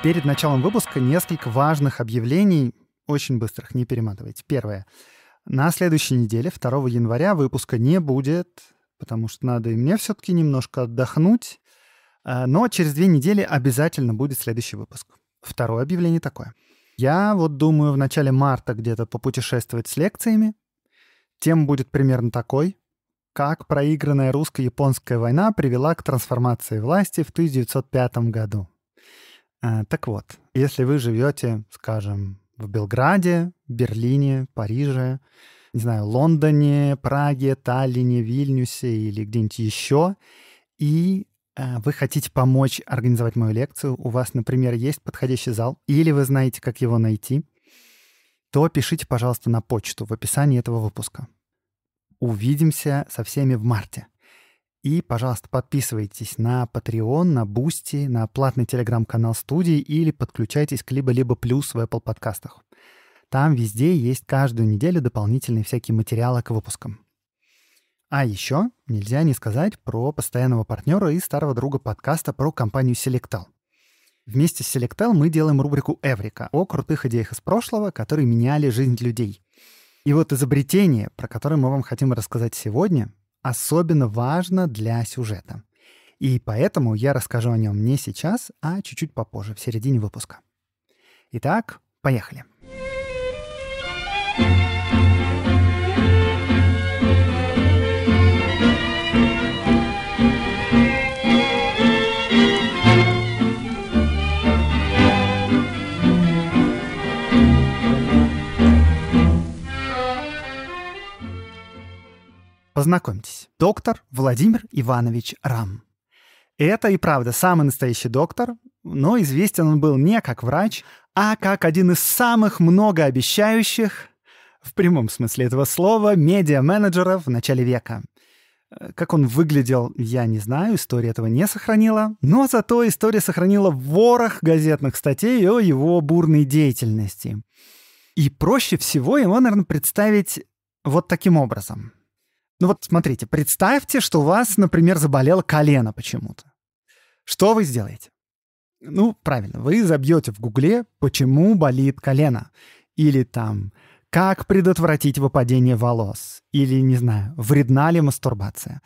Перед началом выпуска несколько важных объявлений, очень быстрых, не перематывайте. Первое. На следующей неделе, 2 января, выпуска не будет, потому что надо и мне все-таки немножко отдохнуть. А, но через две недели обязательно будет следующий выпуск. Второе объявление такое. Я вот думаю в начале марта где-то попутешествовать с лекциями. Тем будет примерно такой. Как проигранная русско-японская война привела к трансформации власти в 1905 году. Э, так вот, если вы живете, скажем, в Белграде, Берлине, Париже, не знаю, Лондоне, Праге, Таллине, Вильнюсе или где-нибудь еще, и э, вы хотите помочь организовать мою лекцию, у вас, например, есть подходящий зал, или вы знаете, как его найти, то пишите, пожалуйста, на почту в описании этого выпуска. Увидимся со всеми в марте. И, пожалуйста, подписывайтесь на Patreon, на Boosty, на платный телеграм-канал студии или подключайтесь к либо-либо плюс в Apple подкастах. Там везде есть каждую неделю дополнительные всякие материалы к выпускам. А еще нельзя не сказать про постоянного партнера и старого друга подкаста про компанию Selectal. Вместе с Selectal мы делаем рубрику «Эврика» о крутых идеях из прошлого, которые меняли жизнь людей. И вот изобретение, про которое мы вам хотим рассказать сегодня, особенно важно для сюжета. И поэтому я расскажу о нем не сейчас, а чуть-чуть попозже, в середине выпуска. Итак, поехали. Познакомьтесь, доктор Владимир Иванович Рам. Это и правда самый настоящий доктор, но известен он был не как врач, а как один из самых многообещающих, в прямом смысле этого слова, медиа-менеджеров в начале века. Как он выглядел, я не знаю, история этого не сохранила, но зато история сохранила ворох газетных статей о его бурной деятельности. И проще всего его, наверное, представить вот таким образом. Ну вот смотрите, представьте, что у вас, например, заболело колено почему-то. Что вы сделаете? Ну, правильно, вы забьете в гугле «почему болит колено» или там «как предотвратить выпадение волос» или, не знаю, «вредна ли мастурбация»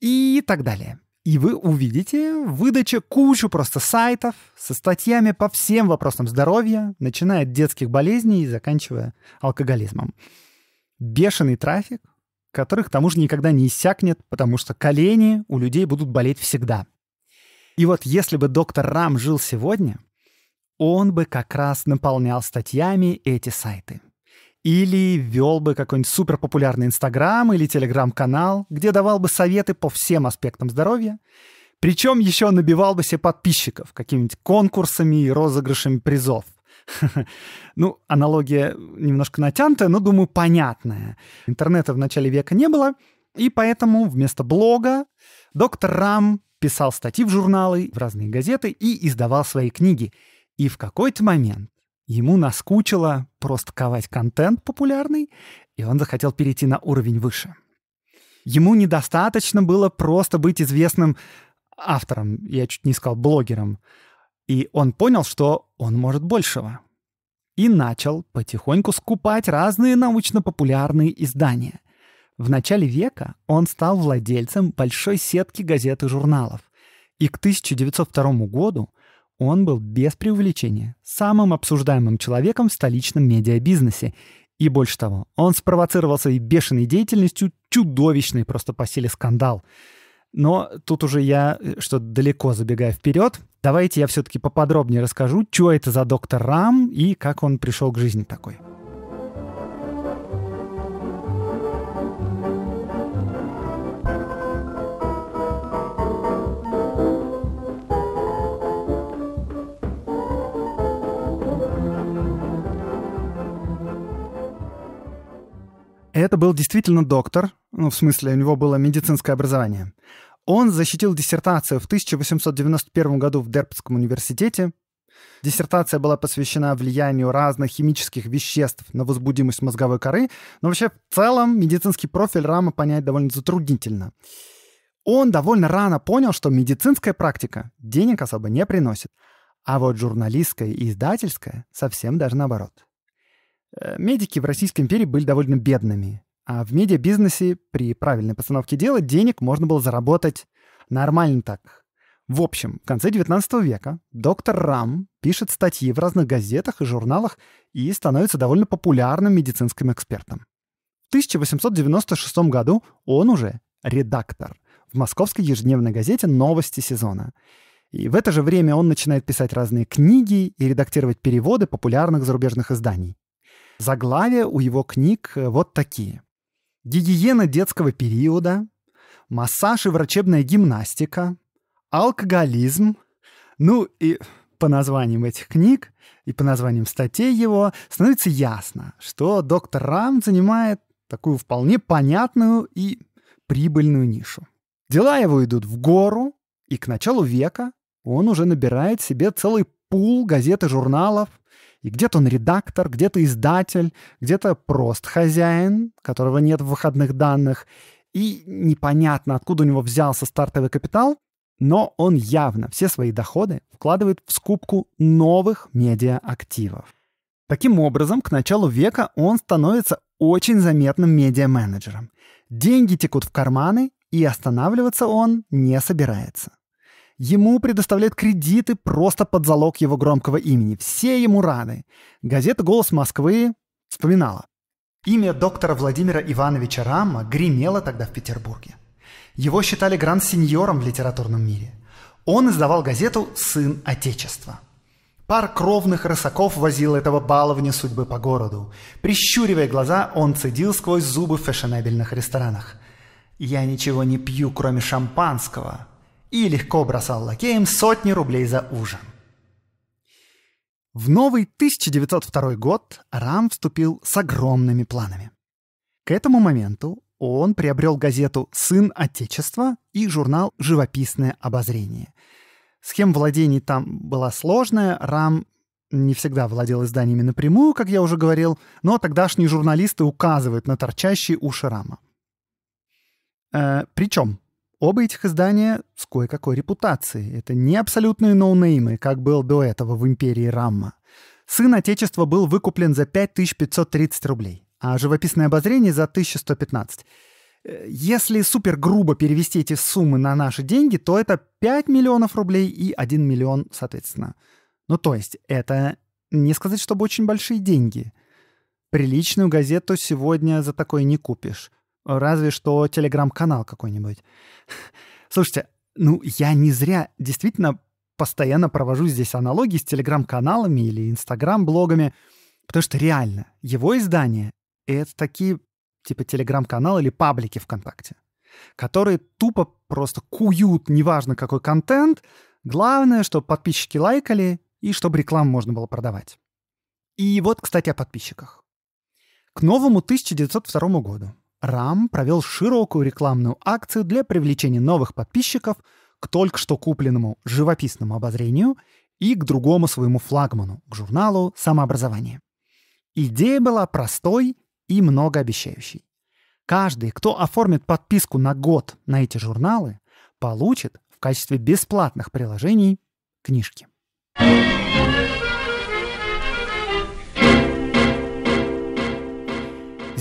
и так далее. И вы увидите выдача кучу просто сайтов со статьями по всем вопросам здоровья, начиная от детских болезней и заканчивая алкоголизмом. Бешеный трафик, которых, к тому же, никогда не иссякнет, потому что колени у людей будут болеть всегда. И вот если бы доктор Рам жил сегодня, он бы как раз наполнял статьями эти сайты. Или вел бы какой-нибудь суперпопулярный Инстаграм или Телеграм-канал, где давал бы советы по всем аспектам здоровья, причем еще набивал бы себе подписчиков какими-нибудь конкурсами и розыгрышами призов. ну, аналогия немножко натянутая, но, думаю, понятная. Интернета в начале века не было, и поэтому вместо блога доктор Рам писал статьи в журналы, в разные газеты и издавал свои книги. И в какой-то момент ему наскучило просто ковать контент популярный, и он захотел перейти на уровень выше. Ему недостаточно было просто быть известным автором, я чуть не сказал блогером. И он понял, что он может большего. И начал потихоньку скупать разные научно-популярные издания. В начале века он стал владельцем большой сетки газет и журналов. И к 1902 году он был без преувеличения самым обсуждаемым человеком в столичном медиабизнесе. И больше того, он спровоцировал своей бешеной деятельностью чудовищный просто по силе скандал. Но тут уже я, э, что то далеко забегая вперед, Давайте я все-таки поподробнее расскажу, что это за доктор Рам и как он пришел к жизни такой. Это был действительно доктор, ну, в смысле, у него было медицинское образование. Он защитил диссертацию в 1891 году в Дерптском университете. Диссертация была посвящена влиянию разных химических веществ на возбудимость мозговой коры, но вообще в целом медицинский профиль Рама понять довольно затруднительно. Он довольно рано понял, что медицинская практика денег особо не приносит, а вот журналистская и издательская совсем даже наоборот. Э, медики в Российской империи были довольно бедными, а в медиабизнесе при правильной постановке дела денег можно было заработать нормально так. В общем, в конце 19 века доктор Рам пишет статьи в разных газетах и журналах и становится довольно популярным медицинским экспертом. В 1896 году он уже редактор в московской ежедневной газете «Новости сезона». И в это же время он начинает писать разные книги и редактировать переводы популярных зарубежных изданий. Заглавия у его книг вот такие гигиена детского периода, массаж и врачебная гимнастика, алкоголизм. Ну и по названиям этих книг и по названиям статей его становится ясно, что доктор Рам занимает такую вполне понятную и прибыльную нишу. Дела его идут в гору, и к началу века он уже набирает себе целый пул газет и журналов, и где-то он редактор, где-то издатель, где-то прост хозяин, которого нет в выходных данных. И непонятно, откуда у него взялся стартовый капитал, но он явно все свои доходы вкладывает в скупку новых медиа-активов. Таким образом, к началу века он становится очень заметным медиа-менеджером. Деньги текут в карманы, и останавливаться он не собирается. Ему предоставляют кредиты просто под залог его громкого имени. Все ему рады. Газета «Голос Москвы» вспоминала. Имя доктора Владимира Ивановича Рама гремело тогда в Петербурге. Его считали гранд-сеньором в литературном мире. Он издавал газету «Сын Отечества». Пар кровных рысаков возил этого баловня судьбы по городу. Прищуривая глаза, он цедил сквозь зубы в фешенебельных ресторанах. «Я ничего не пью, кроме шампанского», и легко бросал лакеем сотни рублей за ужин. В новый 1902 год Рам вступил с огромными планами. К этому моменту он приобрел газету «Сын Отечества» и журнал «Живописное обозрение». Схем владений там была сложная, Рам не всегда владел изданиями напрямую, как я уже говорил, но тогдашние журналисты указывают на торчащие уши Рама. Э, причем Оба этих издания с кое-какой репутацией. Это не абсолютные ноунеймы, как был до этого в империи Рамма. «Сын Отечества» был выкуплен за 5530 рублей, а «Живописное обозрение» за 1115. Э, если супер грубо перевести эти суммы на наши деньги, то это 5 миллионов рублей и 1 миллион, соответственно. Ну, то есть, это не сказать, чтобы очень большие деньги. Приличную газету сегодня за такое не купишь. Разве что телеграм-канал какой-нибудь. Слушайте, ну я не зря действительно постоянно провожу здесь аналогии с телеграм-каналами или инстаграм-блогами, потому что реально его издание — это такие типа телеграм-канал или паблики ВКонтакте, которые тупо просто куют, неважно какой контент, главное, чтобы подписчики лайкали и чтобы рекламу можно было продавать. И вот, кстати, о подписчиках. К новому 1902 году Рам провел широкую рекламную акцию для привлечения новых подписчиков к только что купленному живописному обозрению и к другому своему флагману, к журналу «Самообразование». Идея была простой и многообещающей. Каждый, кто оформит подписку на год на эти журналы, получит в качестве бесплатных приложений книжки. thank you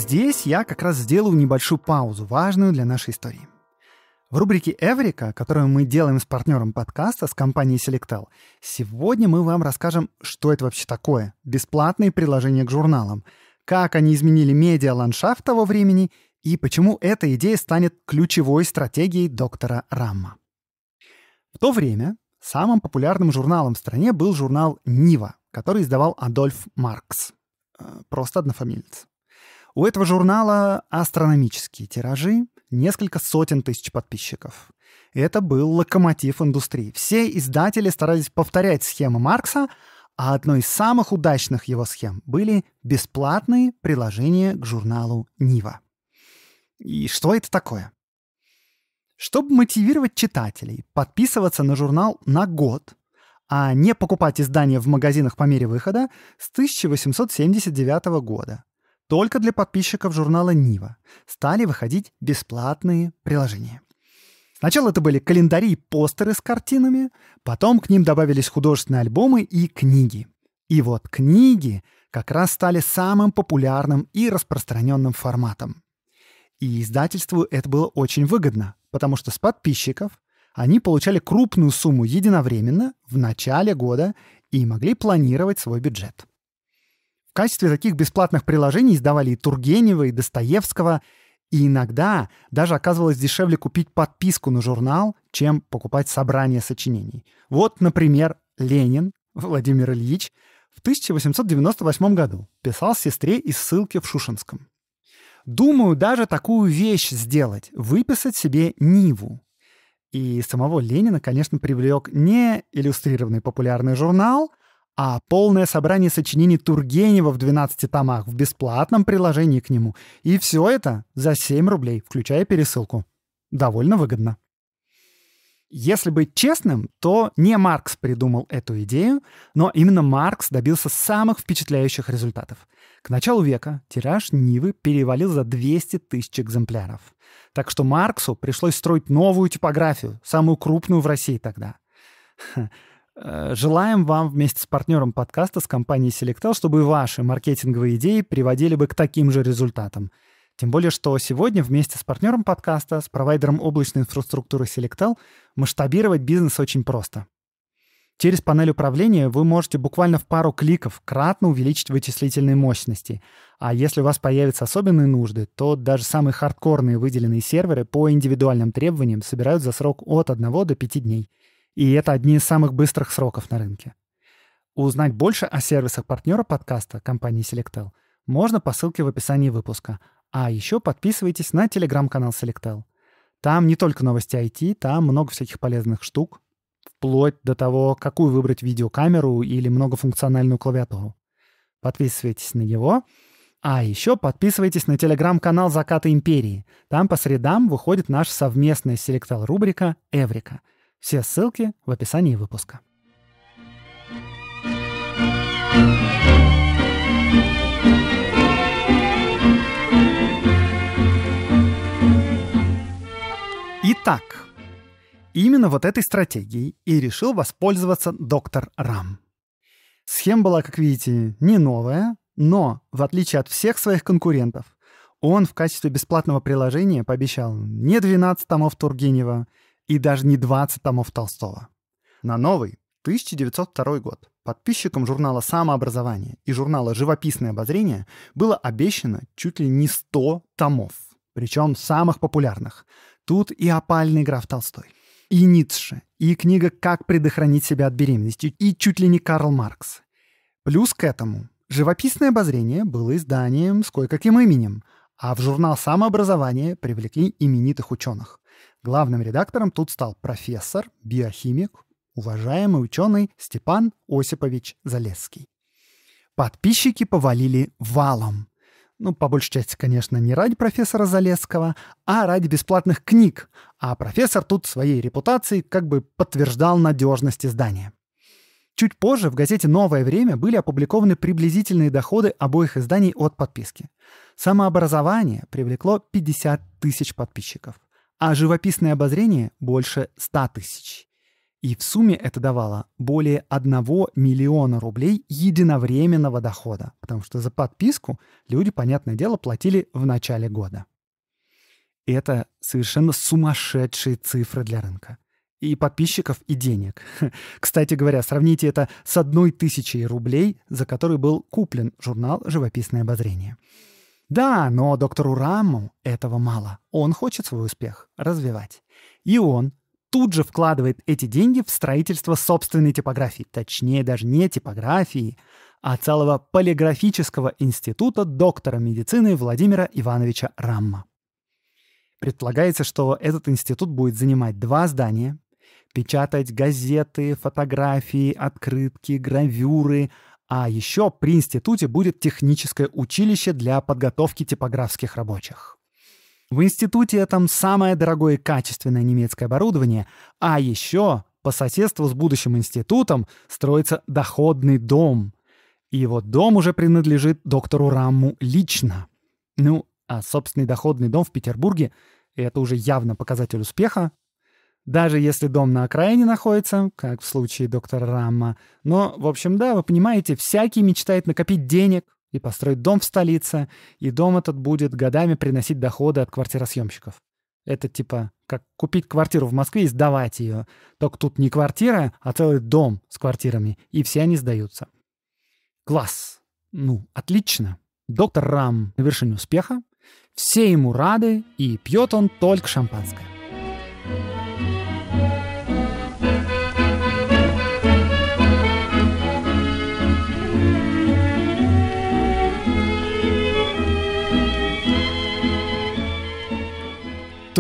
Здесь я как раз сделаю небольшую паузу, важную для нашей истории. В рубрике «Эврика», которую мы делаем с партнером подкаста, с компанией Selectel, сегодня мы вам расскажем, что это вообще такое, бесплатные приложения к журналам, как они изменили медиа-ландшафт того времени и почему эта идея станет ключевой стратегией доктора Рамма. В то время самым популярным журналом в стране был журнал «Нива», который издавал Адольф Маркс. Э, просто однофамилец. У этого журнала астрономические тиражи, несколько сотен тысяч подписчиков. Это был локомотив индустрии. Все издатели старались повторять схемы Маркса, а одной из самых удачных его схем были бесплатные приложения к журналу «Нива». И что это такое? Чтобы мотивировать читателей подписываться на журнал на год, а не покупать издания в магазинах по мере выхода, с 1879 года только для подписчиков журнала «Нива» стали выходить бесплатные приложения. Сначала это были календари и постеры с картинами, потом к ним добавились художественные альбомы и книги. И вот книги как раз стали самым популярным и распространенным форматом. И издательству это было очень выгодно, потому что с подписчиков они получали крупную сумму единовременно в начале года и могли планировать свой бюджет. В качестве таких бесплатных приложений издавали и Тургенева, и Достоевского, и иногда даже оказывалось дешевле купить подписку на журнал, чем покупать собрание сочинений. Вот, например, Ленин Владимир Ильич в 1898 году писал сестре из ссылки в Шушинском. «Думаю даже такую вещь сделать — выписать себе Ниву». И самого Ленина, конечно, привлек не иллюстрированный популярный журнал, а полное собрание сочинений Тургенева в 12 томах в бесплатном приложении к нему. И все это за 7 рублей, включая пересылку. Довольно выгодно. Если быть честным, то не Маркс придумал эту идею, но именно Маркс добился самых впечатляющих результатов. К началу века тираж Нивы перевалил за 200 тысяч экземпляров. Так что Марксу пришлось строить новую типографию, самую крупную в России тогда. Э, желаем вам вместе с партнером подкаста с компанией Selectel, чтобы ваши маркетинговые идеи приводили бы к таким же результатам. Тем более, что сегодня вместе с партнером подкаста, с провайдером облачной инфраструктуры Selectel, масштабировать бизнес очень просто. Через панель управления вы можете буквально в пару кликов кратно увеличить вычислительные мощности. А если у вас появятся особенные нужды, то даже самые хардкорные выделенные серверы по индивидуальным требованиям собирают за срок от 1 до 5 дней – и это одни из самых быстрых сроков на рынке. Узнать больше о сервисах партнера подкаста компании Selectel можно по ссылке в описании выпуска. А еще подписывайтесь на телеграм-канал Selectel. Там не только новости IT, там много всяких полезных штук, вплоть до того, какую выбрать видеокамеру или многофункциональную клавиатуру. Подписывайтесь на него. А еще подписывайтесь на телеграм-канал «Закаты империи». Там по средам выходит наша совместная Selectel рубрика «Эврика». Все ссылки в описании выпуска. Итак, именно вот этой стратегией и решил воспользоваться доктор Рам. Схема была, как видите, не новая, но, в отличие от всех своих конкурентов, он в качестве бесплатного приложения пообещал не 12 томов Тургенева, и даже не 20 томов Толстого. На новый, 1902 год, подписчикам журнала «Самообразование» и журнала «Живописное обозрение» было обещано чуть ли не 100 томов, причем самых популярных. Тут и опальный граф Толстой, и Ницше, и книга «Как предохранить себя от беременности», и чуть ли не Карл Маркс. Плюс к этому «Живописное обозрение» было изданием с кое-каким именем, а в журнал «Самообразование» привлекли именитых ученых. Главным редактором тут стал профессор, биохимик, уважаемый ученый Степан Осипович Залесский. Подписчики повалили валом. Ну, по большей части, конечно, не ради профессора Залесского, а ради бесплатных книг. А профессор тут своей репутацией как бы подтверждал надежность издания. Чуть позже в газете «Новое время» были опубликованы приблизительные доходы обоих изданий от подписки. Самообразование привлекло 50 тысяч подписчиков – а живописное обозрение — больше 100 тысяч. И в сумме это давало более 1 миллиона рублей единовременного дохода, потому что за подписку люди, понятное дело, платили в начале года. это совершенно сумасшедшие цифры для рынка. И подписчиков, и денег. Кстати говоря, сравните это с одной тысячей рублей, за которые был куплен журнал «Живописное обозрение». Да, но доктору Раму этого мало. Он хочет свой успех развивать. И он тут же вкладывает эти деньги в строительство собственной типографии. Точнее, даже не типографии, а целого полиграфического института доктора медицины Владимира Ивановича Рамма. Предполагается, что этот институт будет занимать два здания, печатать газеты, фотографии, открытки, гравюры, а еще при институте будет техническое училище для подготовки типографских рабочих. В институте там самое дорогое и качественное немецкое оборудование, а еще по соседству с будущим институтом строится доходный дом. И вот дом уже принадлежит доктору Раму лично. Ну, а собственный доходный дом в Петербурге — это уже явно показатель успеха, даже если дом на окраине находится, как в случае доктора Рамма. Но, в общем, да, вы понимаете, всякий мечтает накопить денег и построить дом в столице, и дом этот будет годами приносить доходы от квартиросъемщиков. Это типа как купить квартиру в Москве и сдавать ее. Только тут не квартира, а целый дом с квартирами, и все они сдаются. Класс! Ну, отлично. Доктор Рам на вершине успеха. Все ему рады, и пьет он только шампанское.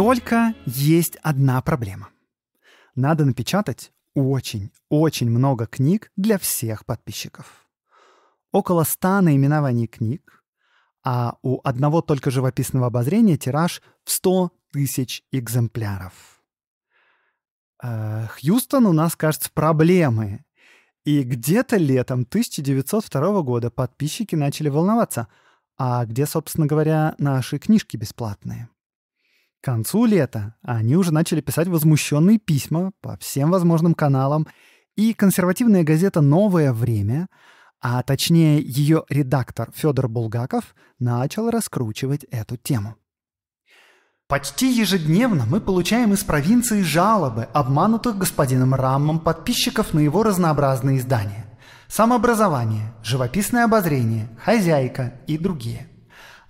Только есть одна проблема. Надо напечатать очень-очень много книг для всех подписчиков. Около ста наименований книг, а у одного только живописного обозрения тираж в 100 тысяч экземпляров. Э, Хьюстон у нас, кажется, проблемы. И где-то летом 1902 года подписчики начали волноваться, а где, собственно говоря, наши книжки бесплатные – к концу лета они уже начали писать возмущенные письма по всем возможным каналам, и консервативная газета «Новое время», а точнее ее редактор Федор Булгаков, начал раскручивать эту тему. Почти ежедневно мы получаем из провинции жалобы обманутых господином Раммом подписчиков на его разнообразные издания. Самообразование, живописное обозрение, хозяйка и другие.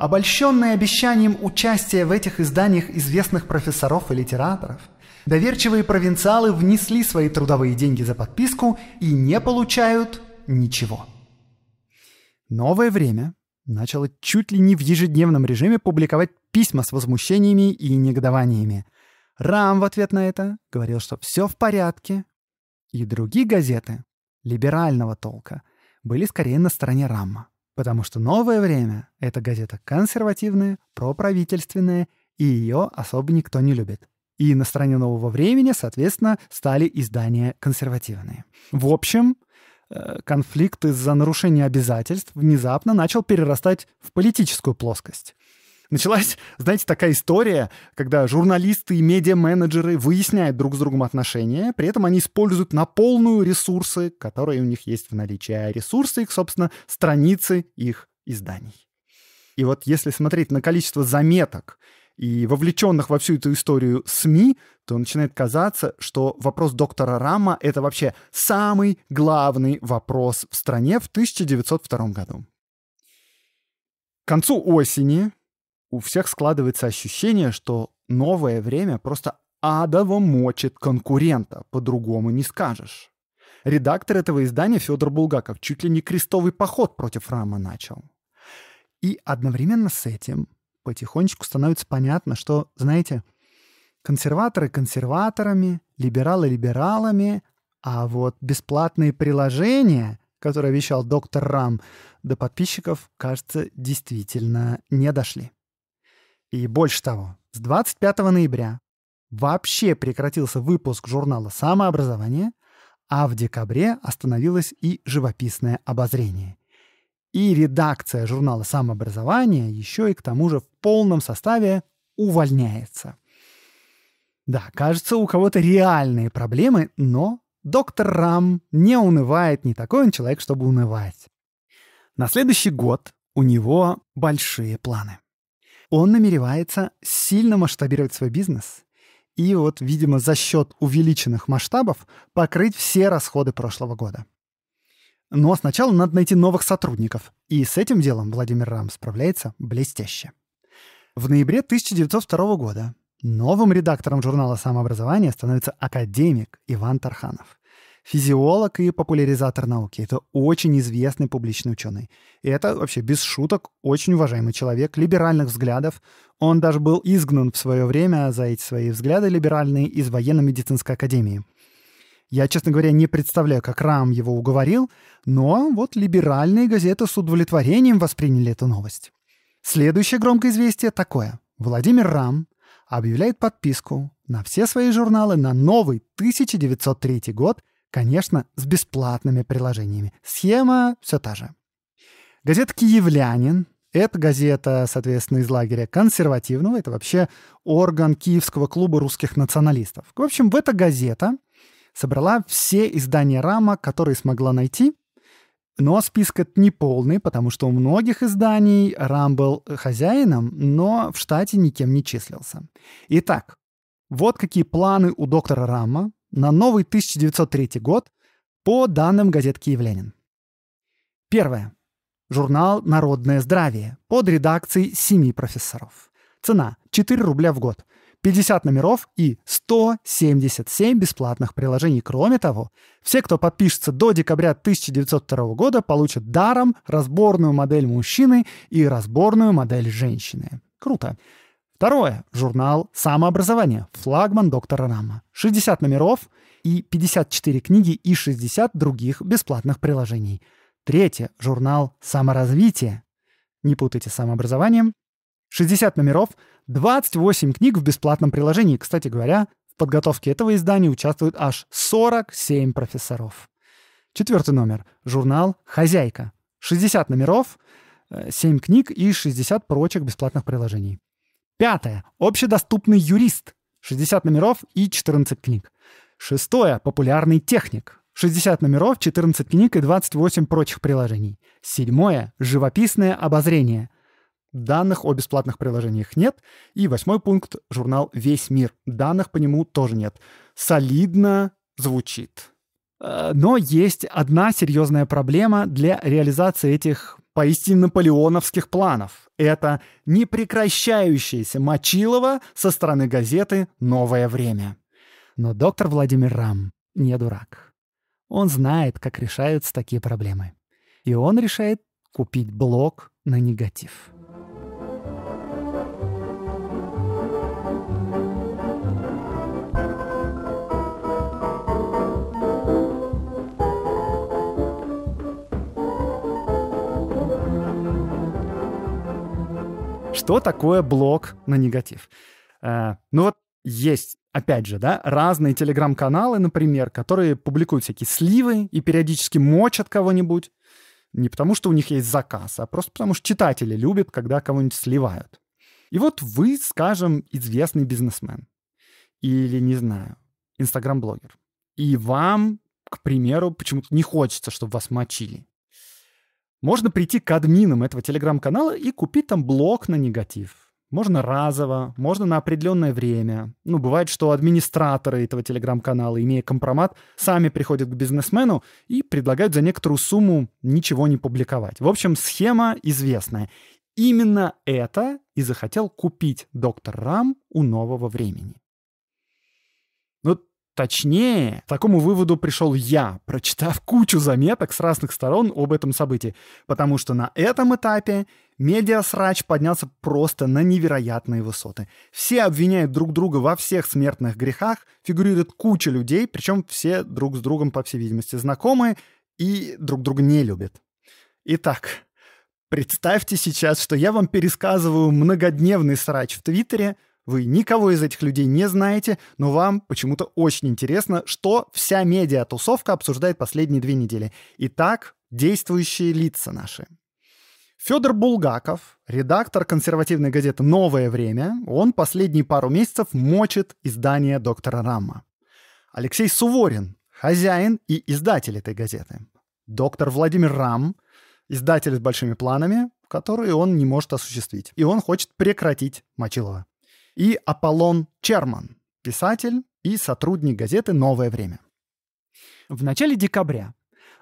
Обольщенные обещанием участия в этих изданиях известных профессоров и литераторов, доверчивые провинциалы внесли свои трудовые деньги за подписку и не получают ничего. Новое время начало чуть ли не в ежедневном режиме публиковать письма с возмущениями и негодованиями. Рам в ответ на это говорил, что все в порядке. И другие газеты либерального толка были скорее на стороне Рама. Потому что «Новое время» — это газета консервативная, проправительственная, и ее особо никто не любит. И на стороне «Нового времени», соответственно, стали издания консервативные. В общем, э, конфликт из-за нарушения обязательств внезапно начал перерастать в политическую плоскость началась, знаете, такая история, когда журналисты и медиа-менеджеры выясняют друг с другом отношения, при этом они используют на полную ресурсы, которые у них есть в наличии, а ресурсы их, собственно, страницы их изданий. И вот если смотреть на количество заметок и вовлеченных во всю эту историю СМИ, то начинает казаться, что вопрос доктора Рама — это вообще самый главный вопрос в стране в 1902 году. К концу осени у всех складывается ощущение, что новое время просто адово мочит конкурента, по-другому не скажешь. Редактор этого издания Федор Булгаков чуть ли не крестовый поход против Рама начал. И одновременно с этим потихонечку становится понятно, что, знаете, консерваторы консерваторами, либералы либералами, а вот бесплатные приложения, которые обещал доктор Рам, до подписчиков, кажется, действительно не дошли. И больше того, с 25 ноября вообще прекратился выпуск журнала «Самообразование», а в декабре остановилось и живописное обозрение. И редакция журнала «Самообразование» еще и к тому же в полном составе увольняется. Да, кажется, у кого-то реальные проблемы, но доктор Рам не унывает, не такой он человек, чтобы унывать. На следующий год у него большие планы он намеревается сильно масштабировать свой бизнес и вот, видимо, за счет увеличенных масштабов покрыть все расходы прошлого года. Но сначала надо найти новых сотрудников, и с этим делом Владимир Рам справляется блестяще. В ноябре 1902 года новым редактором журнала «Самообразование» становится академик Иван Тарханов физиолог и популяризатор науки. Это очень известный публичный ученый. И это вообще, без шуток, очень уважаемый человек либеральных взглядов. Он даже был изгнан в свое время за эти свои взгляды либеральные из военно-медицинской академии. Я, честно говоря, не представляю, как Рам его уговорил, но вот либеральные газеты с удовлетворением восприняли эту новость. Следующее громкое известие такое. Владимир Рам объявляет подписку на все свои журналы на новый 1903 год Конечно, с бесплатными приложениями. Схема все та же. Газета «Киевлянин» — это газета, соответственно, из лагеря консервативного. Это вообще орган Киевского клуба русских националистов. В общем, в эта газета собрала все издания «Рама», которые смогла найти. Но список это не полный, потому что у многих изданий Рам был хозяином, но в штате никем не числился. Итак, вот какие планы у доктора Рама на новый 1903 год по данным газетки «Киевлянин». Первое. Журнал «Народное здравие» под редакцией семи профессоров. Цена – 4 рубля в год. 50 номеров и 177 бесплатных приложений. Кроме того, все, кто подпишется до декабря 1902 года, получат даром разборную модель мужчины и разборную модель женщины. Круто. Второе. Журнал «Самообразование». Флагман доктора Рама. 60 номеров и 54 книги и 60 других бесплатных приложений. Третье. Журнал «Саморазвитие». Не путайте с самообразованием. 60 номеров, 28 книг в бесплатном приложении. Кстати говоря, в подготовке этого издания участвуют аж 47 профессоров. Четвертый номер. Журнал «Хозяйка». 60 номеров, 7 э, книг и 60 прочих бесплатных приложений. Пятое. Общедоступный юрист. 60 номеров и 14 книг. Шестое. Популярный техник. 60 номеров, 14 книг и 28 прочих приложений. Седьмое. Живописное обозрение. Данных о бесплатных приложениях нет. И восьмой пункт — журнал «Весь мир». Данных по нему тоже нет. Солидно звучит. Э, но есть одна серьезная проблема для реализации этих поистине наполеоновских планов. Это непрекращающееся Мочилова со стороны газеты «Новое время». Но доктор Владимир Рам не дурак. Он знает, как решаются такие проблемы. И он решает купить блок на негатив. Что такое блог на негатив? Э, ну вот есть, опять же, да, разные телеграм-каналы, например, которые публикуют всякие сливы и периодически мочат кого-нибудь. Не потому, что у них есть заказ, а просто потому, что читатели любят, когда кого-нибудь сливают. И вот вы, скажем, известный бизнесмен или, не знаю, инстаграм-блогер. И вам, к примеру, почему-то не хочется, чтобы вас мочили. Можно прийти к админам этого телеграм-канала и купить там блок на негатив. Можно разово, можно на определенное время. Ну, бывает, что администраторы этого телеграм-канала, имея компромат, сами приходят к бизнесмену и предлагают за некоторую сумму ничего не публиковать. В общем, схема известная. Именно это и захотел купить доктор Рам у нового времени. Точнее, к такому выводу пришел я, прочитав кучу заметок с разных сторон об этом событии, потому что на этом этапе медиасрач поднялся просто на невероятные высоты. Все обвиняют друг друга во всех смертных грехах, фигурирует куча людей, причем все друг с другом, по всей видимости, знакомы и друг друга не любят. Итак, представьте сейчас, что я вам пересказываю многодневный срач в Твиттере — вы никого из этих людей не знаете, но вам почему-то очень интересно, что вся медиа-тусовка обсуждает последние две недели. Итак, действующие лица наши. Федор Булгаков, редактор консервативной газеты «Новое время», он последние пару месяцев мочит издание доктора Рама. Алексей Суворин, хозяин и издатель этой газеты. Доктор Владимир Рам, издатель с большими планами, которые он не может осуществить. И он хочет прекратить Мочилова и Аполлон Черман, писатель и сотрудник газеты «Новое время». В начале декабря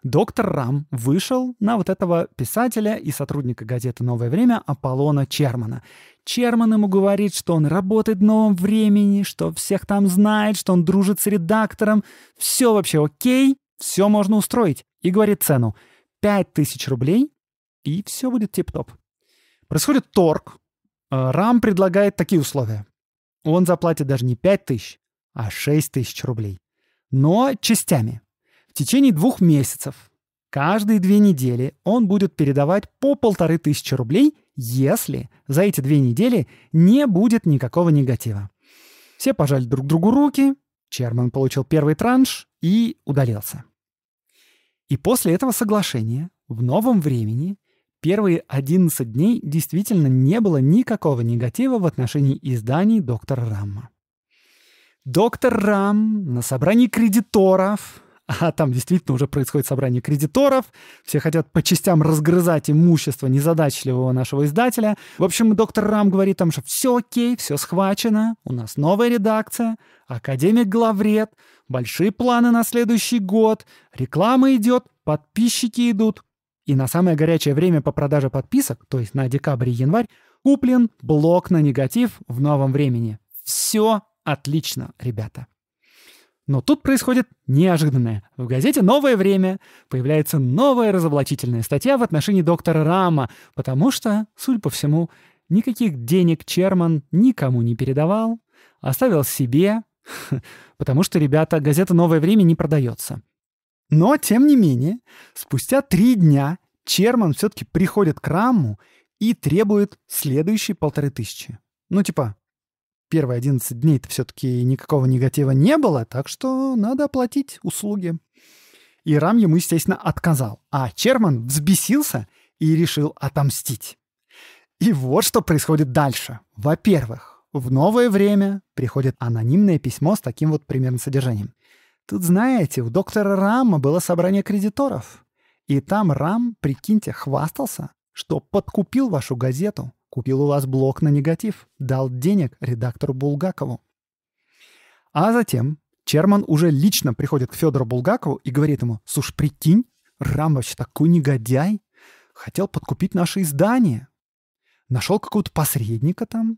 доктор Рам вышел на вот этого писателя и сотрудника газеты «Новое время» Аполлона Чермана. Черман ему говорит, что он работает в новом времени, что всех там знает, что он дружит с редактором. Все вообще окей, все можно устроить. И говорит цену — 5000 рублей, и все будет тип-топ. Происходит торг. Э, Рам предлагает такие условия. Он заплатит даже не 5 тысяч, а 6 тысяч рублей. Но частями. В течение двух месяцев. Каждые две недели он будет передавать по полторы тысячи рублей, если за эти две недели не будет никакого негатива. Все пожали друг другу руки, Черман получил первый транш и удалился. И после этого соглашения в новом времени Первые 11 дней действительно не было никакого негатива в отношении изданий доктора Рамма. Доктор Рам на собрании кредиторов, а там действительно уже происходит собрание кредиторов, все хотят по частям разгрызать имущество незадачливого нашего издателя. В общем, доктор Рам говорит там, что все окей, все схвачено, у нас новая редакция, академик главред, большие планы на следующий год, реклама идет, подписчики идут, и на самое горячее время по продаже подписок, то есть на декабрь и январь, куплен блок на негатив в новом времени. Все отлично, ребята. Но тут происходит неожиданное. В газете «Новое время» появляется новая разоблачительная статья в отношении доктора Рама, потому что, судя по всему, никаких денег Черман никому не передавал, оставил себе, потому что, ребята, газета «Новое время» не продается. Но, тем не менее, спустя три дня Черман все-таки приходит к Раму и требует следующие полторы тысячи. Ну, типа, первые 11 дней-то все-таки никакого негатива не было, так что надо оплатить услуги. И Рам ему, естественно, отказал. А Черман взбесился и решил отомстить. И вот что происходит дальше. Во-первых, в новое время приходит анонимное письмо с таким вот примерным содержанием. Тут, знаете, у доктора Рама было собрание кредиторов. И там Рам, прикиньте, хвастался, что подкупил вашу газету, купил у вас блок на негатив, дал денег редактору Булгакову. А затем Черман уже лично приходит к Федору Булгакову и говорит ему, «Слушай, прикинь, Рам вообще такой негодяй, хотел подкупить наше издание. Нашел какого-то посредника там,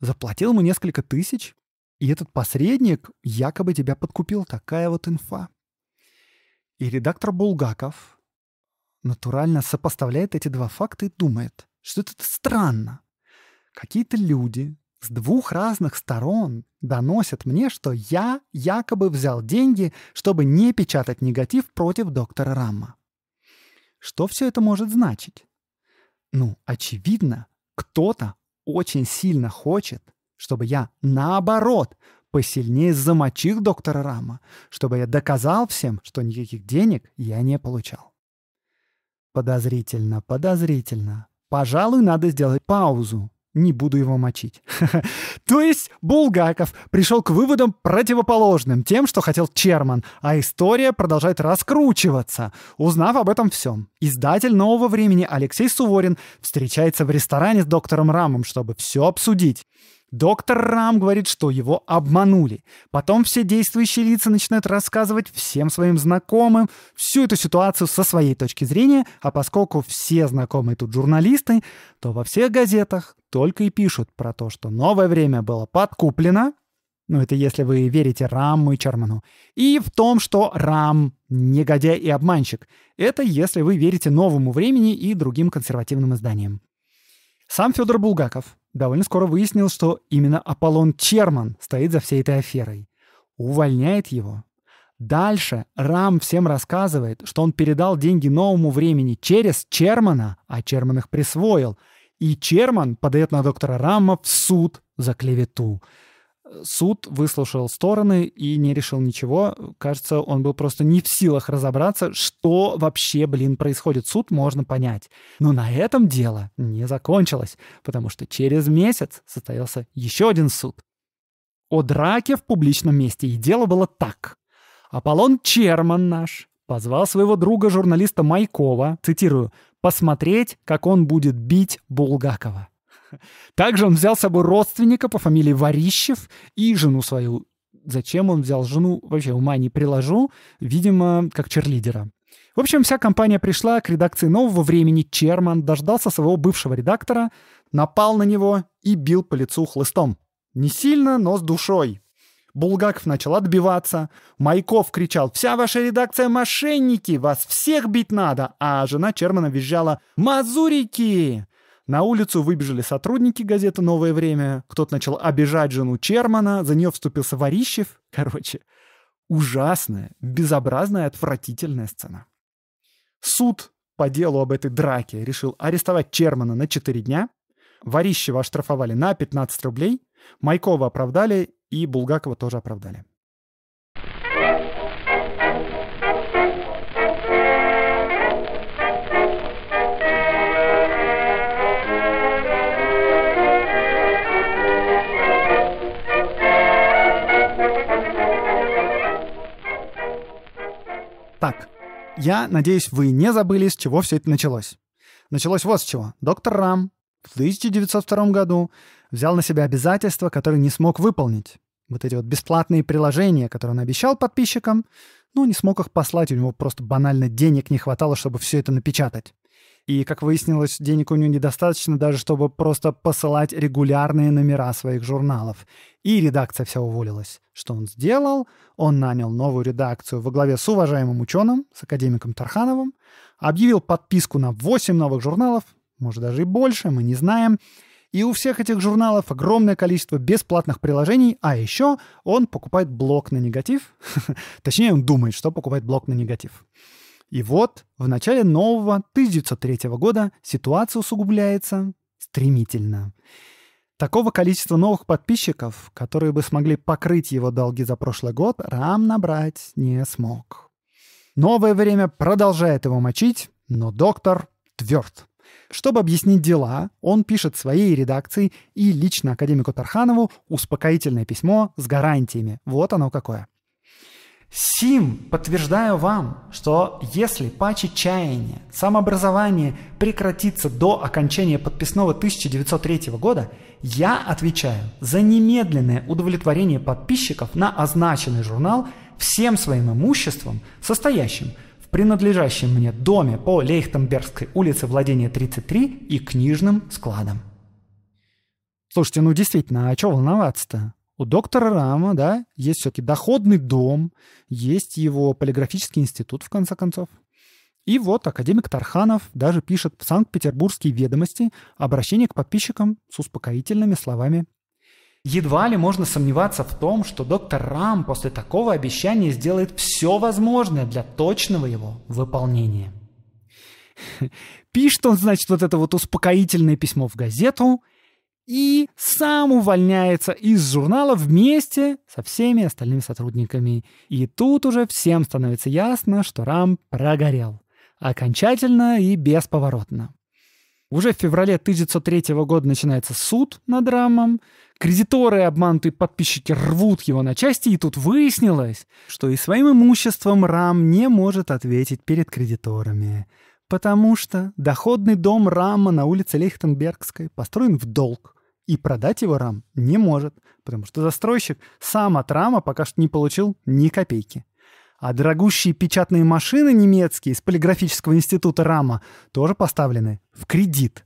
заплатил ему несколько тысяч, и этот посредник якобы тебя подкупил. Такая вот инфа. И редактор Булгаков натурально сопоставляет эти два факта и думает, что это странно. Какие-то люди с двух разных сторон доносят мне, что я якобы взял деньги, чтобы не печатать негатив против доктора Рамма. Что все это может значить? Ну, очевидно, кто-то очень сильно хочет, чтобы я, наоборот, посильнее замочил доктора Рама, чтобы я доказал всем, что никаких денег я не получал. Подозрительно, подозрительно. Пожалуй, надо сделать паузу. Не буду его мочить. То есть Булгаков пришел к выводам противоположным тем, что хотел Черман, а история продолжает раскручиваться. Узнав об этом всем, издатель «Нового времени» Алексей Суворин встречается в ресторане с доктором Рамом, чтобы все обсудить. Доктор Рам говорит, что его обманули. Потом все действующие лица начинают рассказывать всем своим знакомым всю эту ситуацию со своей точки зрения, а поскольку все знакомые тут журналисты, то во всех газетах только и пишут про то, что новое время было подкуплено, ну, это если вы верите Раму и Чарману. И в том, что Рам — негодяй и обманщик. Это если вы верите новому времени и другим консервативным изданиям. Сам Федор Булгаков довольно скоро выяснил, что именно Аполлон Черман стоит за всей этой аферой. Увольняет его. Дальше Рам всем рассказывает, что он передал деньги новому времени через Чермана, а Черман их присвоил. И Черман подает на доктора Рама в суд за клевету суд выслушал стороны и не решил ничего. Кажется, он был просто не в силах разобраться, что вообще, блин, происходит. Суд можно понять. Но на этом дело не закончилось, потому что через месяц состоялся еще один суд. О драке в публичном месте. И дело было так. Аполлон Черман наш позвал своего друга-журналиста Майкова, цитирую, «посмотреть, как он будет бить Булгакова». Также он взял с собой родственника по фамилии Варищев и жену свою. Зачем он взял жену, вообще ума не приложу, видимо, как черлидера. В общем, вся компания пришла к редакции «Нового времени». Черман дождался своего бывшего редактора, напал на него и бил по лицу хлыстом. Не сильно, но с душой. Булгаков начал отбиваться. Майков кричал «Вся ваша редакция мошенники! Вас всех бить надо!» А жена Чермана визжала «Мазурики!» На улицу выбежали сотрудники газеты «Новое время». Кто-то начал обижать жену Чермана, за нее вступился Ворищев. Короче, ужасная, безобразная, отвратительная сцена. Суд по делу об этой драке решил арестовать Чермана на 4 дня. Ворищева оштрафовали на 15 рублей. Майкова оправдали и Булгакова тоже оправдали. Так, я надеюсь, вы не забыли, с чего все это началось. Началось вот с чего. Доктор Рам в 1902 году взял на себя обязательства, которые не смог выполнить. Вот эти вот бесплатные приложения, которые он обещал подписчикам, ну, не смог их послать, у него просто банально денег не хватало, чтобы все это напечатать. И, как выяснилось, денег у нее недостаточно даже, чтобы просто посылать регулярные номера своих журналов. И редакция вся уволилась. Что он сделал? Он нанял новую редакцию во главе с уважаемым ученым, с академиком Тархановым, объявил подписку на 8 новых журналов, может даже и больше, мы не знаем. И у всех этих журналов огромное количество бесплатных приложений, а еще он покупает блок на негатив. Точнее, он думает, что покупает блок на негатив. И вот в начале нового 1903 года ситуация усугубляется стремительно. Такого количества новых подписчиков, которые бы смогли покрыть его долги за прошлый год, Рам набрать не смог. Новое время продолжает его мочить, но доктор тверд. Чтобы объяснить дела, он пишет своей редакции и лично академику Тарханову успокоительное письмо с гарантиями. Вот оно какое. Сим подтверждаю вам, что если паче чаяния самообразование прекратится до окончания подписного 1903 года, я отвечаю за немедленное удовлетворение подписчиков на означенный журнал всем своим имуществом, состоящим в принадлежащем мне доме по Лейхтенбергской улице владения 33 и книжным складом. Слушайте, ну действительно, а что волноваться-то? у доктора Рама, да, есть все-таки доходный дом, есть его полиграфический институт, в конце концов. И вот академик Тарханов даже пишет в Санкт-Петербургские ведомости обращение к подписчикам с успокоительными словами. Едва ли можно сомневаться в том, что доктор Рам после такого обещания сделает все возможное для точного его выполнения. Пишет он, значит, вот это вот успокоительное письмо в газету, и сам увольняется из журнала вместе со всеми остальными сотрудниками. И тут уже всем становится ясно, что Рам прогорел. Окончательно и бесповоротно. Уже в феврале 1903 года начинается суд над Рамом. Кредиторы и обманутые подписчики рвут его на части, и тут выяснилось, что и своим имуществом Рам не может ответить перед кредиторами. Потому что доходный дом Рама на улице Лейхтенбергской построен в долг и продать его рам не может, потому что застройщик сам от рама пока что не получил ни копейки. А дорогущие печатные машины немецкие из полиграфического института рама тоже поставлены в кредит.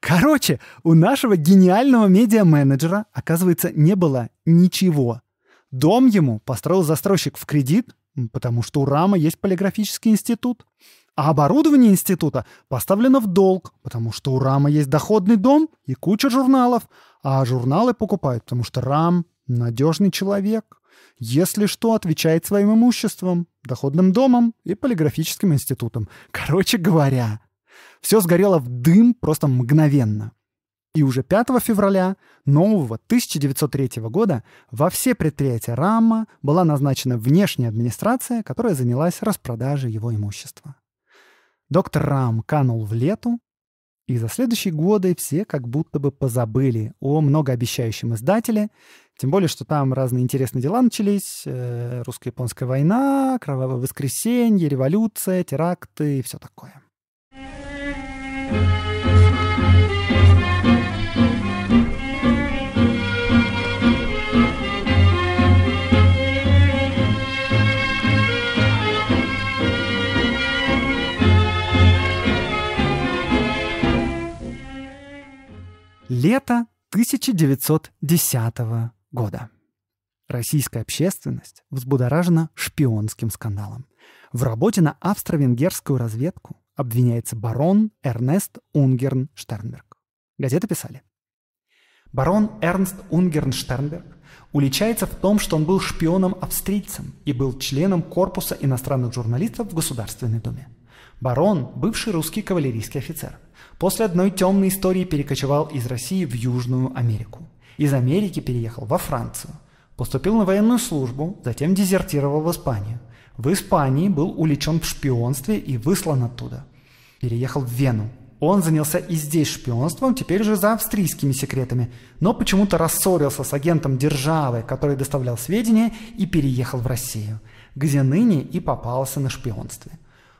Короче, у нашего гениального медиа-менеджера, оказывается, не было ничего. Дом ему построил застройщик в кредит, потому что у рама есть полиграфический институт. А оборудование института поставлено в долг, потому что у Рама есть доходный дом и куча журналов, а журналы покупают, потому что Рам — надежный человек. Если что, отвечает своим имуществом, доходным домом и полиграфическим институтом. Короче говоря, все сгорело в дым просто мгновенно. И уже 5 февраля нового 1903 года во все предприятия РАМа была назначена внешняя администрация, которая занялась распродажей его имущества. Доктор Рам канул в лету, и за следующие годы все как будто бы позабыли о многообещающем издателе, тем более, что там разные интересные дела начались, э, русско-японская война, кровавое воскресенье, революция, теракты и все такое. thank you Лето 1910 года. Российская общественность взбудоражена шпионским скандалом. В работе на австро-венгерскую разведку обвиняется барон Эрнест Унгерн Штернберг. Газеты писали. Барон Эрнст Унгерн Штернберг уличается в том, что он был шпионом-австрийцем и был членом корпуса иностранных журналистов в Государственной Думе. Барон – бывший русский кавалерийский офицер. После одной темной истории перекочевал из России в Южную Америку. Из Америки переехал во Францию. Поступил на военную службу, затем дезертировал в Испанию. В Испании был уличен в шпионстве и выслан оттуда. Переехал в Вену. Он занялся и здесь шпионством, теперь же за австрийскими секретами, но почему-то рассорился с агентом державы, который доставлял сведения, и переехал в Россию, где ныне и попался на шпионстве.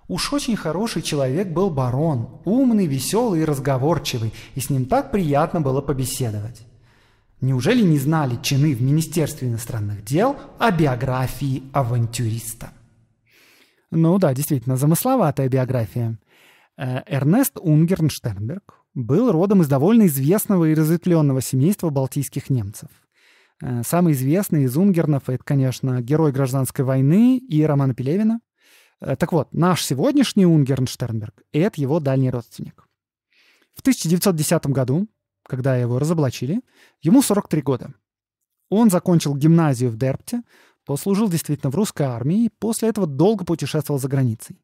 Уж очень хороший человек был барон, умный, веселый и разговорчивый, и с ним так приятно было побеседовать. Неужели не знали чины в Министерстве иностранных дел о биографии авантюриста? Ну да, действительно, замысловатая биография. Э, Эрнест Унгернштернберг был родом из довольно известного и разветвленного семейства балтийских немцев. Э, самый известный из унгернов — это, конечно, герой гражданской войны и романа Пелевина, Э, так вот, наш сегодняшний Унгерн Штернберг — это его дальний родственник. В 1910 году, когда его разоблачили, ему 43 года. Он закончил гимназию в Дерпте, послужил действительно в русской армии, и после этого долго путешествовал за границей.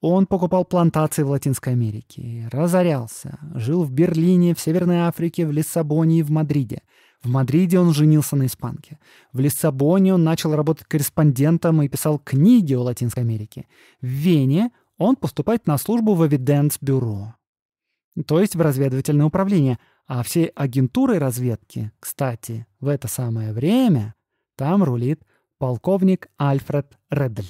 Он покупал плантации в Латинской Америке, разорялся, жил в Берлине, в Северной Африке, в Лиссабоне и в Мадриде — в Мадриде он женился на испанке. В Лиссабоне он начал работать корреспондентом и писал книги о Латинской Америке. В Вене он поступает на службу в Эвиденс-бюро, то есть в разведывательное управление. А все агентуры разведки, кстати, в это самое время там рулит полковник Альфред Редль,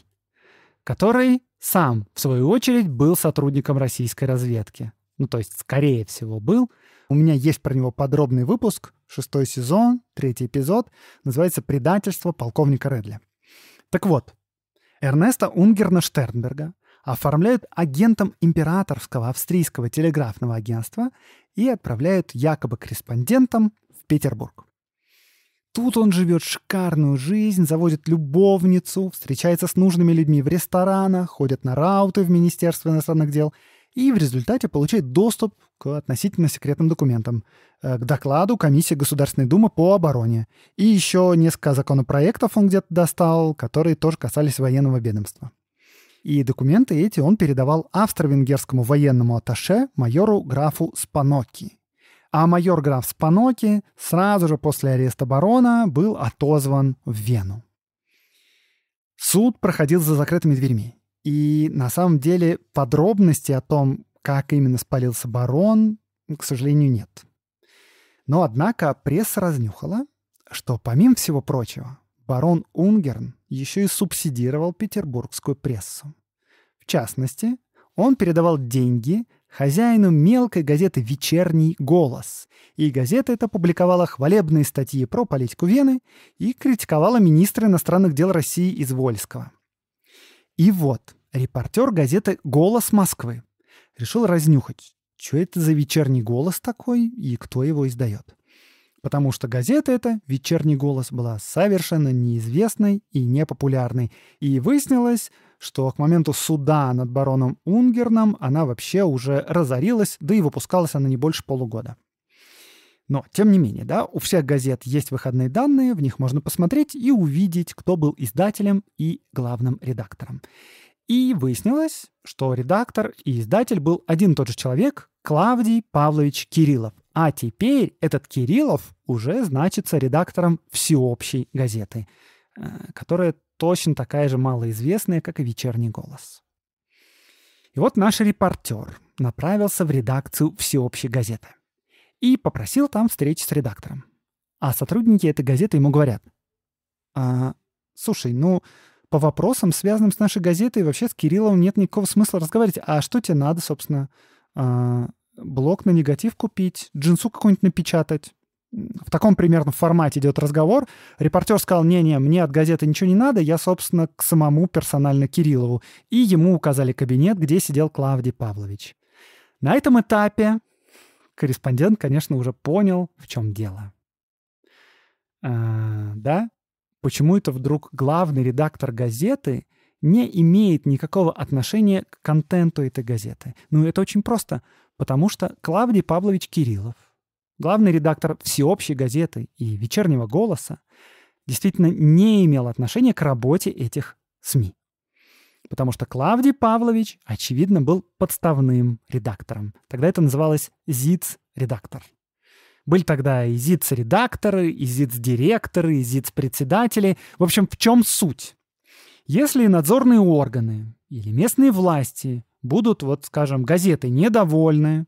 который сам, в свою очередь, был сотрудником российской разведки ну то есть, скорее всего, был. У меня есть про него подробный выпуск, шестой сезон, третий эпизод, называется «Предательство полковника Редли». Так вот, Эрнеста Унгерна Штернберга оформляют агентом императорского австрийского телеграфного агентства и отправляют якобы корреспондентом в Петербург. Тут он живет шикарную жизнь, заводит любовницу, встречается с нужными людьми в ресторанах, ходит на рауты в министерство иностранных дел – и в результате получает доступ к относительно секретным документам, э, к докладу Комиссии Государственной Думы по обороне. И еще несколько законопроектов он где-то достал, которые тоже касались военного ведомства. И документы эти он передавал австро-венгерскому военному атташе майору графу Спаноки. А майор граф Спаноки сразу же после ареста барона был отозван в Вену. Суд проходил за закрытыми дверьми. И на самом деле подробности о том, как именно спалился барон, к сожалению, нет. Но, однако, пресса разнюхала, что, помимо всего прочего, барон Унгерн еще и субсидировал петербургскую прессу. В частности, он передавал деньги хозяину мелкой газеты «Вечерний голос», и газета эта публиковала хвалебные статьи про политику Вены и критиковала министра иностранных дел России Извольского. И вот, репортер газеты «Голос Москвы» решил разнюхать, что это за вечерний голос такой и кто его издает. Потому что газета эта, «Вечерний голос», была совершенно неизвестной и непопулярной. И выяснилось, что к моменту суда над бароном Унгерном она вообще уже разорилась, да и выпускалась она не больше полугода. Но, тем не менее, да, у всех газет есть выходные данные, в них можно посмотреть и увидеть, кто был издателем и главным редактором. И выяснилось, что редактор и издатель был один и тот же человек, Клавдий Павлович Кириллов. А теперь этот Кириллов уже значится редактором всеобщей газеты, э, которая точно такая же малоизвестная, как и «Вечерний голос». И вот наш репортер направился в редакцию всеобщей газеты и попросил там встречи с редактором. А сотрудники этой газеты ему говорят. «А, слушай, ну, по вопросам, связанным с нашей газетой, вообще с Кирилловым нет никакого смысла разговаривать. А что тебе надо, собственно? А, блок на негатив купить, джинсу какую-нибудь напечатать?» В таком примерно формате идет разговор. Репортер сказал, не-не, мне от газеты ничего не надо, я, собственно, к самому персонально Кириллову. И ему указали кабинет, где сидел Клавдий Павлович. На этом этапе корреспондент, конечно, уже понял, в чем дело. А, да? Почему это вдруг главный редактор газеты не имеет никакого отношения к контенту этой газеты? Ну, это очень просто, потому что Клавдий Павлович Кириллов, главный редактор «Всеобщей газеты» и «Вечернего голоса», действительно не имел отношения к работе этих СМИ потому что Клавдий Павлович, очевидно, был подставным редактором. Тогда это называлось ЗИЦ-редактор. Были тогда и ЗИЦ-редакторы, и ЗИЦ-директоры, и ЗИЦ-председатели. В общем, в чем суть? Если надзорные органы или местные власти будут, вот скажем, газеты недовольны,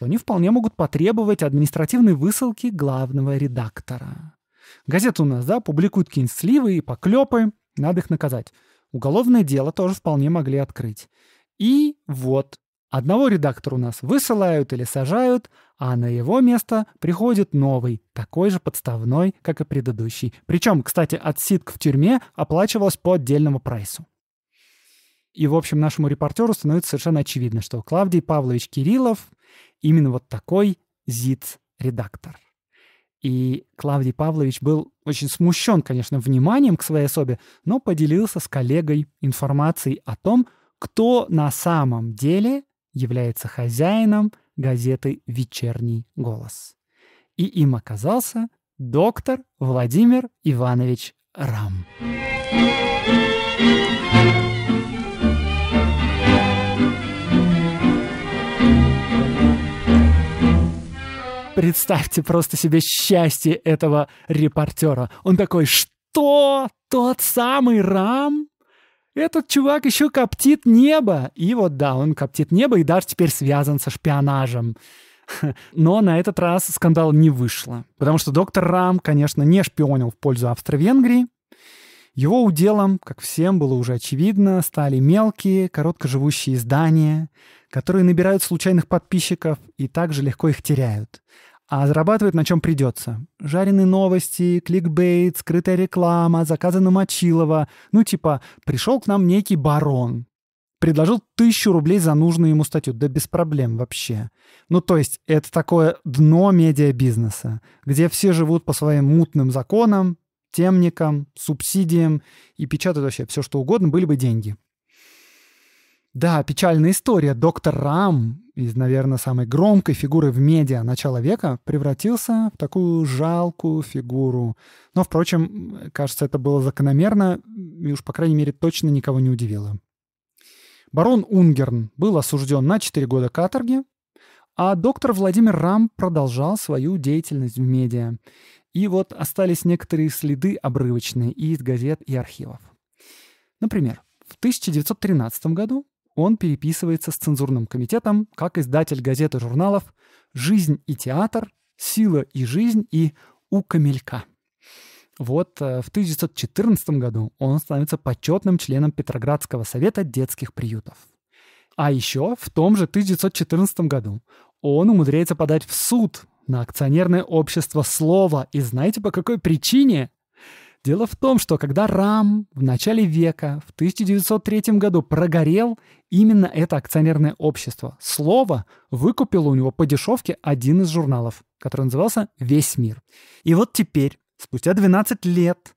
то они вполне могут потребовать административной высылки главного редактора. Газеты у нас, да, публикуют какие-нибудь сливы и поклепы, надо их наказать. Уголовное дело тоже вполне могли открыть. И вот, одного редактора у нас высылают или сажают, а на его место приходит новый, такой же подставной, как и предыдущий. Причем, кстати, отсидка в тюрьме оплачивалась по отдельному прайсу. И, в общем, нашему репортеру становится совершенно очевидно, что Клавдий Павлович Кириллов именно вот такой зиц-редактор. И Клавдий Павлович был очень смущен, конечно, вниманием к своей особе, но поделился с коллегой информацией о том, кто на самом деле является хозяином газеты «Вечерний голос». И им оказался доктор Владимир Иванович Рам. Thank you. Представьте просто себе счастье этого репортера. Он такой, что? Тот самый Рам? Этот чувак еще коптит небо. И вот да, он коптит небо и даже теперь связан со шпионажем. Но на этот раз скандал не вышло, потому что доктор Рам, конечно, не шпионил в пользу Австро-Венгрии. Его уделом, как всем было уже очевидно, стали мелкие, короткоживущие издания, которые набирают случайных подписчиков и также легко их теряют а зарабатывает на чем придется. Жареные новости, кликбейт, скрытая реклама, заказы на Мочилова. Ну типа «пришел к нам некий барон». Предложил тысячу рублей за нужную ему статью. Да без проблем вообще. Ну то есть это такое дно медиабизнеса, где все живут по своим мутным законам, темникам, субсидиям и печатают вообще все что угодно, были бы деньги. Да, печальная история. Доктор Рам из, наверное, самой громкой фигуры в медиа начала века превратился в такую жалкую фигуру. Но, впрочем, кажется, это было закономерно и уж, по крайней мере, точно никого не удивило. Барон Унгерн был осужден на 4 года каторги, а доктор Владимир Рам продолжал свою деятельность в медиа. И вот остались некоторые следы обрывочные из газет и архивов. Например, в 1913 году он переписывается с цензурным комитетом как издатель газет и журналов «Жизнь и театр», «Сила и жизнь» и «У камелька». Вот э, в 1914 году он становится почетным членом Петроградского совета детских приютов. А еще в том же 1914 году он умудряется подать в суд на акционерное общество «Слово». И знаете, по какой причине? Дело в том, что когда РАМ в начале века, в 1903 году прогорел, именно это акционерное общество «Слово» выкупило у него по дешевке один из журналов, который назывался «Весь мир». И вот теперь, спустя 12 лет,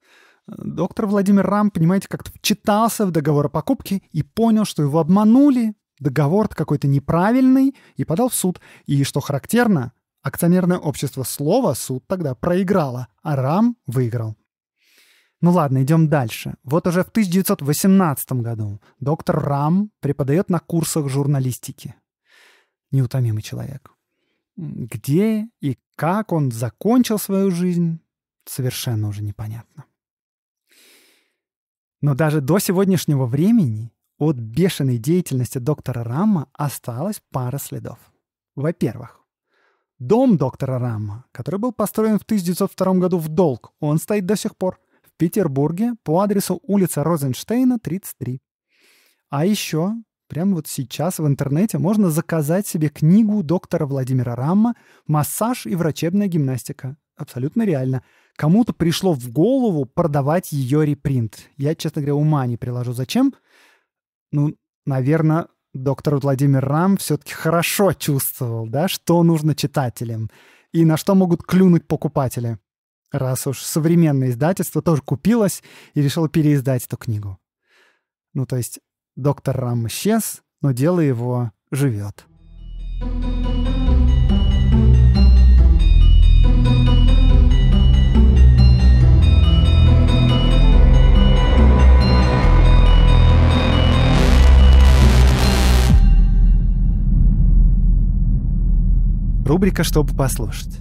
доктор Владимир Рам, понимаете, как-то читался в договор о покупке и понял, что его обманули, договор какой-то неправильный, и подал в суд. И, что характерно, акционерное общество «Слово» суд тогда проиграло, а Рам выиграл. Ну ладно, идем дальше. Вот уже в 1918 году доктор Рам преподает на курсах журналистики. Неутомимый человек. Где и как он закончил свою жизнь, совершенно уже непонятно. Но даже до сегодняшнего времени от бешеной деятельности доктора Рама осталась пара следов. Во-первых, дом доктора Рама, который был построен в 1902 году в долг, он стоит до сих пор. Петербурге по адресу улица Розенштейна, 33. А еще прямо вот сейчас в интернете можно заказать себе книгу доктора Владимира Рамма «Массаж и врачебная гимнастика». Абсолютно реально. Кому-то пришло в голову продавать ее репринт. Я, честно говоря, ума не приложу. Зачем? Ну, наверное, доктор Владимир Рам все-таки хорошо чувствовал, да, что нужно читателям и на что могут клюнуть покупатели раз уж современное издательство тоже купилось и решило переиздать эту книгу. Ну, то есть доктор Рам исчез, но дело его живет. Рубрика «Чтобы послушать».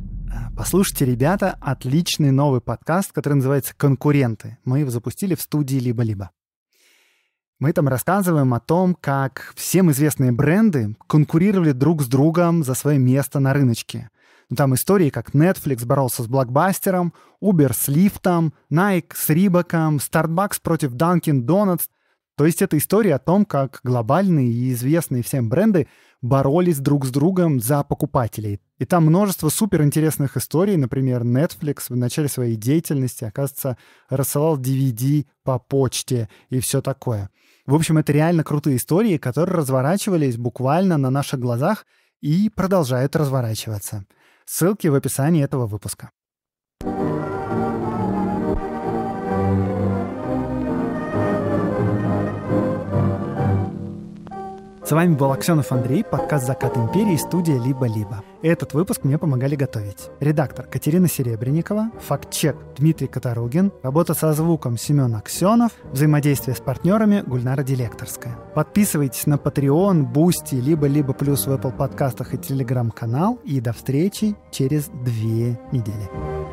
Послушайте, ребята, отличный новый подкаст, который называется «Конкуренты». Мы его запустили в студии «Либо-либо». Мы там рассказываем о том, как всем известные бренды конкурировали друг с другом за свое место на рыночке. Ну, там истории, как Netflix боролся с блокбастером, Uber с лифтом, Nike с Рибаком, Starbucks против Dunkin' Donuts то есть это история о том, как глобальные и известные всем бренды боролись друг с другом за покупателей. И там множество суперинтересных историй. Например, Netflix в начале своей деятельности, оказывается, рассылал DVD по почте и все такое. В общем, это реально крутые истории, которые разворачивались буквально на наших глазах и продолжают разворачиваться. Ссылки в описании этого выпуска. С вами был Аксенов Андрей, подкаст «Закат империи», студия «Либо-либо». Этот выпуск мне помогали готовить. Редактор Катерина Серебренникова, чек Дмитрий Катаругин, работа со звуком Семен Аксенов, взаимодействие с партнерами Гульнара Дилекторская. Подписывайтесь на Patreon, Бусти, либо-либо плюс в Apple подкастах и Telegram-канал. И до встречи через две недели.